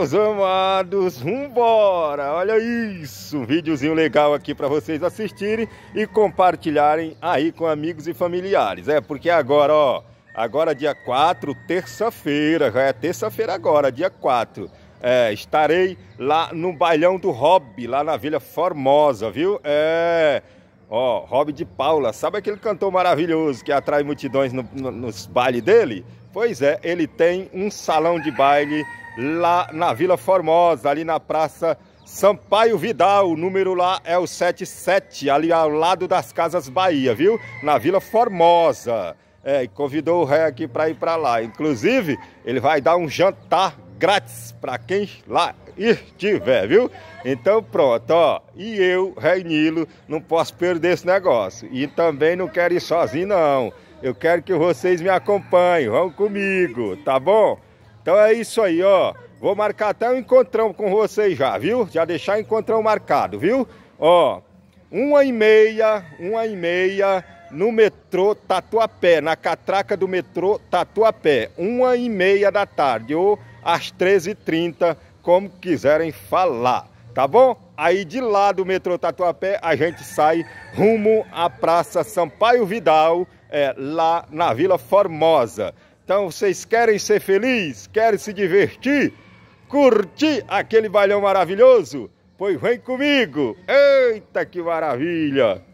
meus amados, vambora! Olha isso! Um videozinho legal aqui para vocês assistirem e compartilharem aí com amigos e familiares. É, porque agora, ó, agora dia 4, terça-feira, já é terça-feira agora, dia 4. É, estarei lá no Bailão do Hobby, lá na Vila Formosa, viu? É, Ó, Rob de Paula, sabe aquele cantor maravilhoso que atrai multidões no, no, nos bailes dele? Pois é, ele tem um salão de baile lá na Vila Formosa, ali na Praça Sampaio Vidal, o número lá é o 77, ali ao lado das Casas Bahia, viu? Na Vila Formosa. É, convidou o ré aqui para ir para lá. Inclusive, ele vai dar um jantar grátis para quem lá estiver, viu? Então pronto, ó. E eu, Nilo, não posso perder esse negócio. E também não quero ir sozinho, não. Eu quero que vocês me acompanhem, vão comigo, tá bom? Então é isso aí, ó. Vou marcar até um encontrão com vocês já, viu? Já deixar o encontrão marcado, viu? Ó, uma e meia, uma e meia no metrô Tatuapé, na catraca do metrô Tatuapé. Uma e meia da tarde ou às 13h30, como quiserem falar, tá bom? Aí de lá do metrô Tatuapé a gente sai rumo à Praça Sampaio Vidal, é, lá na Vila Formosa. Então vocês querem ser felizes, querem se divertir, curtir aquele balhão maravilhoso? Pois vem comigo! Eita que maravilha!